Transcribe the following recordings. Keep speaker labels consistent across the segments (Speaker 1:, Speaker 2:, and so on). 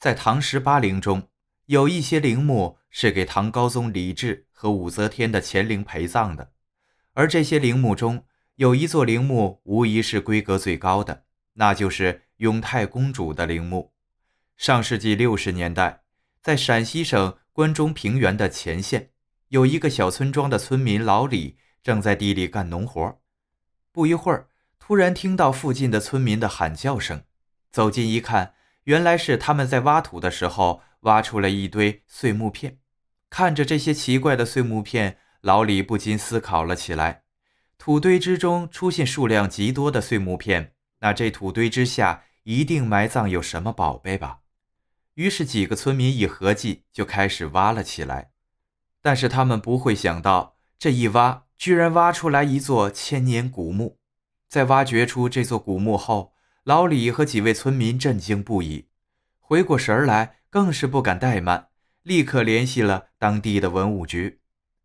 Speaker 1: 在唐十八陵中，有一些陵墓是给唐高宗李治和武则天的乾陵陪葬的，而这些陵墓中，有一座陵墓无疑是规格最高的，那就是永泰公主的陵墓。上世纪六十年代，在陕西省关中平原的乾县，有一个小村庄的村民老李正在地里干农活，不一会儿，突然听到附近的村民的喊叫声，走近一看。原来是他们在挖土的时候挖出了一堆碎木片，看着这些奇怪的碎木片，老李不禁思考了起来：土堆之中出现数量极多的碎木片，那这土堆之下一定埋葬有什么宝贝吧？于是几个村民一合计，就开始挖了起来。但是他们不会想到，这一挖居然挖出来一座千年古墓。在挖掘出这座古墓后，老李和几位村民震惊不已，回过神来更是不敢怠慢，立刻联系了当地的文物局。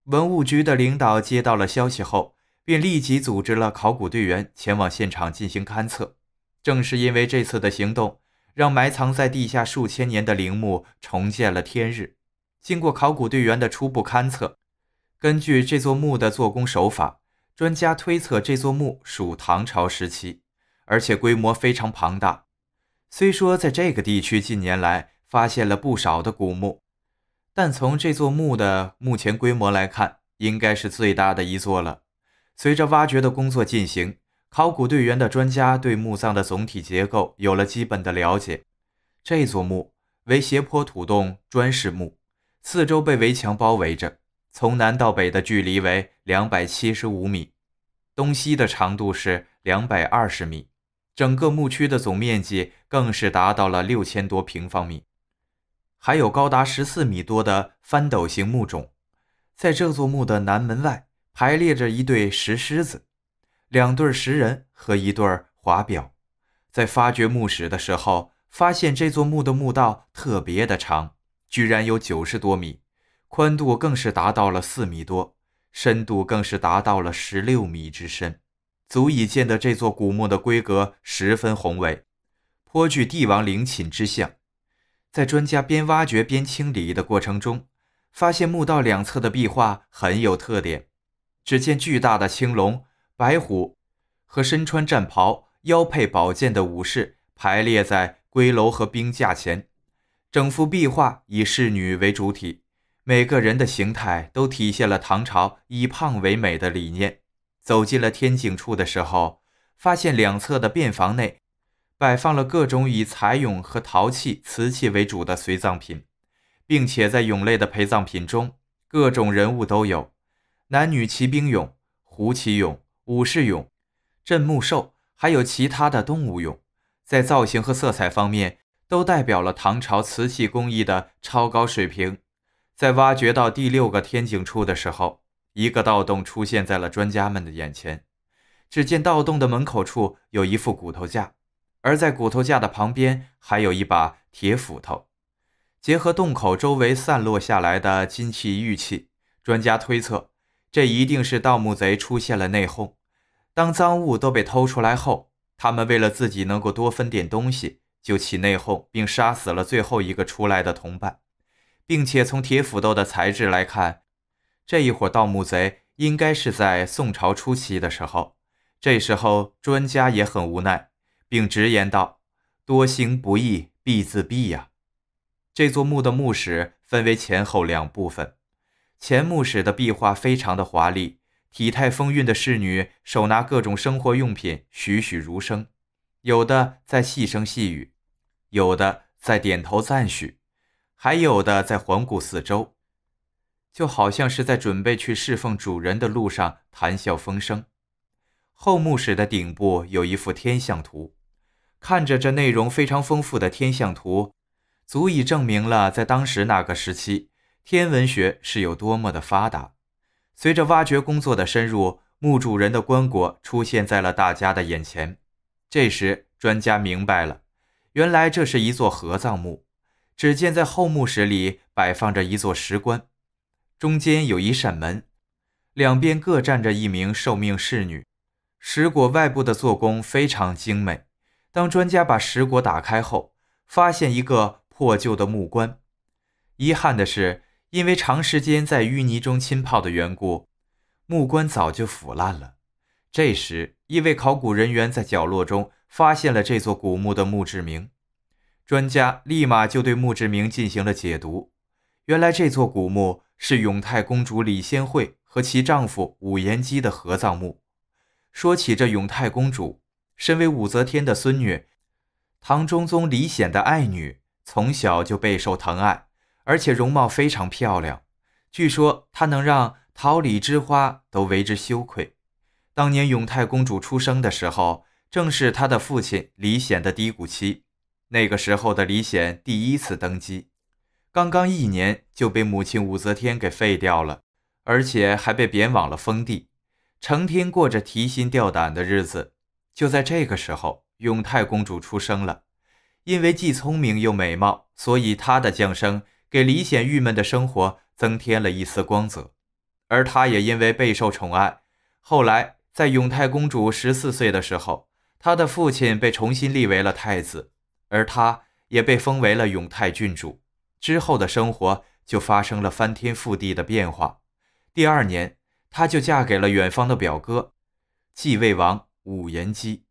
Speaker 1: 文物局的领导接到了消息后，便立即组织了考古队员前往现场进行勘测。正是因为这次的行动，让埋藏在地下数千年的陵墓重见了天日。经过考古队员的初步勘测，根据这座墓的做工手法，专家推测这座墓属唐朝时期。而且规模非常庞大。虽说在这个地区近年来发现了不少的古墓，但从这座墓的目前规模来看，应该是最大的一座了。随着挖掘的工作进行，考古队员的专家对墓葬的总体结构有了基本的了解。这座墓为斜坡土洞砖室墓，四周被围墙包围着，从南到北的距离为两百七十五米，东西的长度是两百二十米。整个墓区的总面积更是达到了六千多平方米，还有高达十四米多的翻斗形墓冢。在这座墓的南门外排列着一对石狮子、两对石人和一对华表。在发掘墓室的时候，发现这座墓的墓道特别的长，居然有九十多米，宽度更是达到了四米多，深度更是达到了十六米之深。足以见得这座古墓的规格十分宏伟，颇具帝王陵寝之象。在专家边挖掘边清理的过程中，发现墓道两侧的壁画很有特点。只见巨大的青龙、白虎和身穿战袍、腰佩宝剑的武士排列在龟楼和冰架前。整幅壁画以侍女为主体，每个人的形态都体现了唐朝以胖为美的理念。走进了天井处的时候，发现两侧的便房内摆放了各种以彩俑和陶器、瓷器为主的随葬品，并且在俑类的陪葬品中，各种人物都有，男女骑兵俑、胡骑俑、武士俑、镇墓兽，还有其他的动物俑，在造型和色彩方面都代表了唐朝瓷器工艺的超高水平。在挖掘到第六个天井处的时候。一个盗洞出现在了专家们的眼前，只见盗洞的门口处有一副骨头架，而在骨头架的旁边还有一把铁斧头。结合洞口周围散落下来的金器玉器，专家推测，这一定是盗墓贼出现了内讧。当赃物都被偷出来后，他们为了自己能够多分点东西，就起内讧，并杀死了最后一个出来的同伴。并且从铁斧头的材质来看。这一伙盗墓贼应该是在宋朝初期的时候，这时候专家也很无奈，并直言道：“多行不义必自毙呀！”这座墓的墓室分为前后两部分，前墓室的壁画非常的华丽，体态丰韵的侍女手拿各种生活用品，栩栩如生，有的在细声细语，有的在点头赞许，还有的在环顾四周。就好像是在准备去侍奉主人的路上，谈笑风生。后墓室的顶部有一幅天象图，看着这内容非常丰富的天象图，足以证明了在当时那个时期，天文学是有多么的发达。随着挖掘工作的深入，墓主人的棺椁出现在了大家的眼前。这时，专家明白了，原来这是一座合葬墓。只见在后墓室里摆放着一座石棺。中间有一扇门，两边各站着一名受命侍女。石椁外部的做工非常精美。当专家把石椁打开后，发现一个破旧的木棺。遗憾的是，因为长时间在淤泥中浸泡的缘故，木棺早就腐烂了。这时，一位考古人员在角落中发现了这座古墓的墓志铭。专家立马就对墓志铭进行了解读。原来这座古墓。是永泰公主李仙蕙和其丈夫武延基的合葬墓。说起这永泰公主，身为武则天的孙女，唐中宗李显的爱女，从小就备受疼爱，而且容貌非常漂亮。据说她能让桃李之花都为之羞愧。当年永泰公主出生的时候，正是她的父亲李显的低谷期，那个时候的李显第一次登基。刚刚一年就被母亲武则天给废掉了，而且还被贬往了封地，成天过着提心吊胆的日子。就在这个时候，永泰公主出生了。因为既聪明又美貌，所以她的降生给李显郁闷的生活增添了一丝光泽。而她也因为备受宠爱，后来在永泰公主十四岁的时候，她的父亲被重新立为了太子，而她也被封为了永泰郡主。之后的生活就发生了翻天覆地的变化。第二年，她就嫁给了远方的表哥，继位王武延基。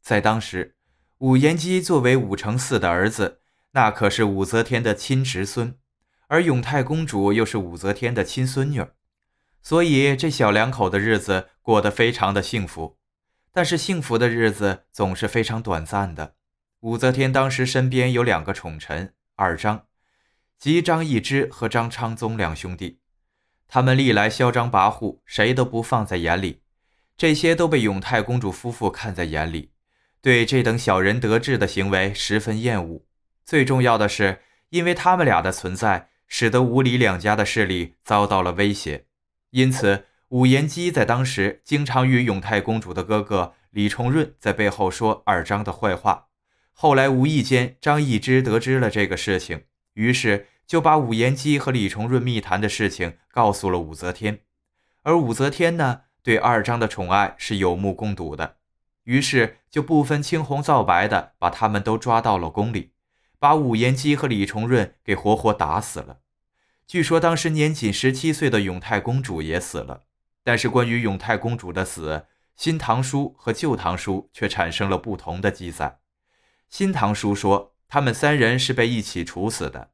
Speaker 1: 在当时，武延基作为武承嗣的儿子，那可是武则天的亲侄孙；而永泰公主又是武则天的亲孙女，所以这小两口的日子过得非常的幸福。但是幸福的日子总是非常短暂的。武则天当时身边有两个宠臣，二张。即张易之和张昌宗两兄弟，他们历来嚣张跋扈，谁都不放在眼里。这些都被永泰公主夫妇看在眼里，对这等小人得志的行为十分厌恶。最重要的是，因为他们俩的存在，使得武李两家的势力遭到了威胁。因此，武延基在当时经常与永泰公主的哥哥李重润在背后说二张的坏话。后来，无意间张易之得知了这个事情，于是。就把武延基和李重润密谈的事情告诉了武则天，而武则天呢，对二张的宠爱是有目共睹的，于是就不分青红皂白的把他们都抓到了宫里，把武延基和李重润给活活打死了。据说当时年仅十七岁的永泰公主也死了，但是关于永泰公主的死，《新唐书》和《旧唐书》却产生了不同的记载，《新唐书》说他们三人是被一起处死的。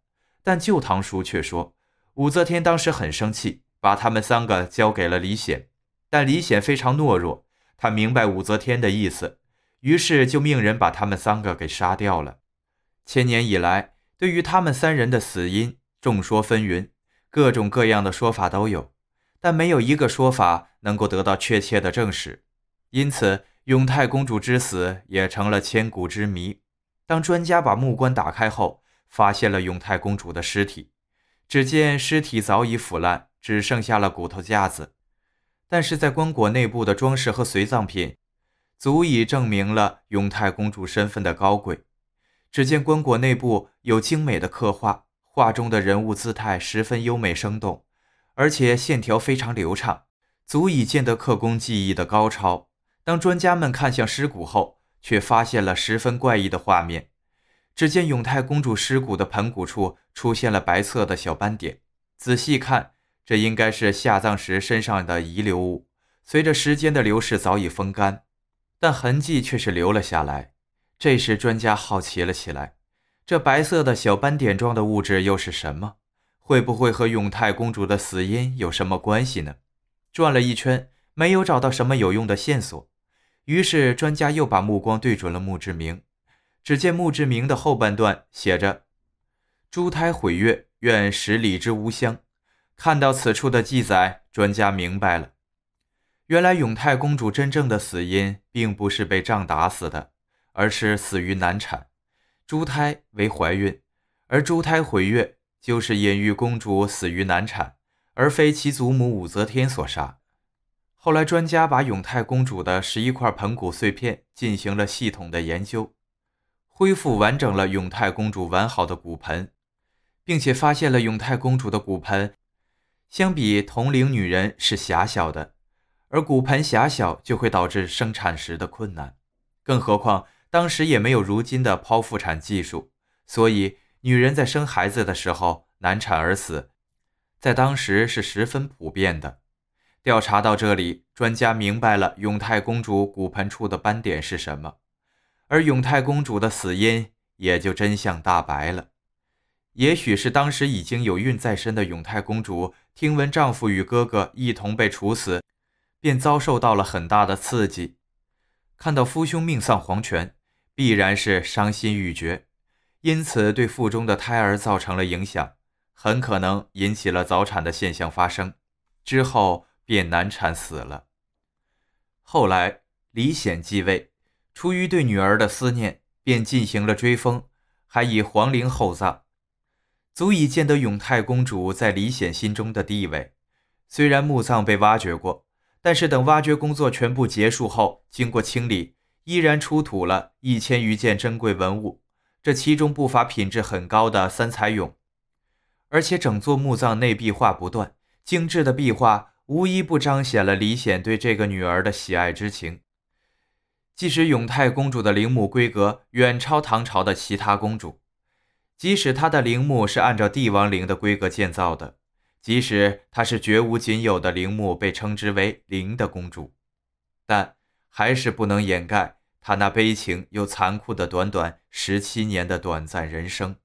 Speaker 1: 但《旧唐书》却说，武则天当时很生气，把他们三个交给了李显。但李显非常懦弱，他明白武则天的意思，于是就命人把他们三个给杀掉了。千年以来，对于他们三人的死因，众说纷纭，各种各样的说法都有，但没有一个说法能够得到确切的证实。因此，永泰公主之死也成了千古之谜。当专家把木棺打开后，发现了永泰公主的尸体，只见尸体早已腐烂，只剩下了骨头架子。但是在棺椁内部的装饰和随葬品，足以证明了永泰公主身份的高贵。只见棺椁内部有精美的刻画，画中的人物姿态十分优美生动，而且线条非常流畅，足以见得刻工技艺的高超。当专家们看向尸骨后，却发现了十分怪异的画面。只见永泰公主尸骨的盆骨处出现了白色的小斑点，仔细看，这应该是下葬时身上的遗留物。随着时间的流逝，早已风干，但痕迹却是留了下来。这时，专家好奇了起来：这白色的小斑点状的物质又是什么？会不会和永泰公主的死因有什么关系呢？转了一圈，没有找到什么有用的线索，于是专家又把目光对准了墓志铭。只见墓志铭的后半段写着：“珠胎毁月，愿十里之无香。”看到此处的记载，专家明白了，原来永泰公主真正的死因并不是被杖打死的，而是死于难产。珠胎为怀孕，而珠胎毁月就是隐喻公主死于难产，而非其祖母武则天所杀。后来，专家把永泰公主的十一块盆骨碎片进行了系统的研究。恢复完整了永泰公主完好的骨盆，并且发现了永泰公主的骨盆相比同龄女人是狭小的，而骨盆狭小就会导致生产时的困难，更何况当时也没有如今的剖腹产技术，所以女人在生孩子的时候难产而死，在当时是十分普遍的。调查到这里，专家明白了永泰公主骨盆处的斑点是什么。而永泰公主的死因也就真相大白了。也许是当时已经有孕在身的永泰公主，听闻丈夫与哥哥一同被处死，便遭受到了很大的刺激。看到夫兄命丧黄泉，必然是伤心欲绝，因此对腹中的胎儿造成了影响，很可能引起了早产的现象发生，之后便难产死了。后来李显继位。出于对女儿的思念，便进行了追封，还以皇陵厚葬，足以见得永泰公主在李显心中的地位。虽然墓葬被挖掘过，但是等挖掘工作全部结束后，经过清理，依然出土了一千余件珍贵文物。这其中不乏品质很高的三彩俑，而且整座墓葬内壁画不断，精致的壁画无一不彰显了李显对这个女儿的喜爱之情。即使永泰公主的陵墓规格远超唐朝的其他公主，即使她的陵墓是按照帝王陵的规格建造的，即使她是绝无仅有的陵墓被称之为陵的公主，但还是不能掩盖她那悲情又残酷的短短十七年的短暂人生。